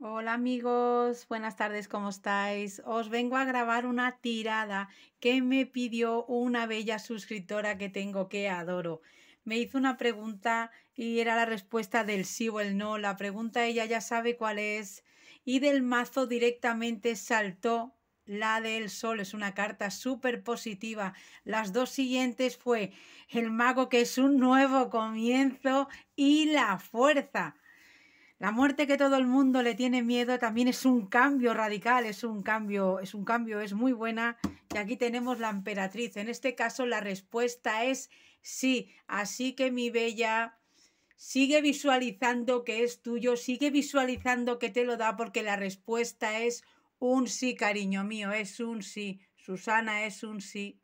Hola amigos, buenas tardes, ¿cómo estáis? Os vengo a grabar una tirada que me pidió una bella suscriptora que tengo que adoro. Me hizo una pregunta y era la respuesta del sí o el no. La pregunta ella ya sabe cuál es y del mazo directamente saltó la del sol es una carta súper positiva. Las dos siguientes fue el mago que es un nuevo comienzo y la fuerza. La muerte que todo el mundo le tiene miedo también es un cambio radical, es un cambio, es un cambio, es muy buena. Y aquí tenemos la emperatriz. En este caso la respuesta es sí. Así que mi bella, sigue visualizando que es tuyo, sigue visualizando que te lo da porque la respuesta es un sí, cariño mío, es un sí. Susana es un sí.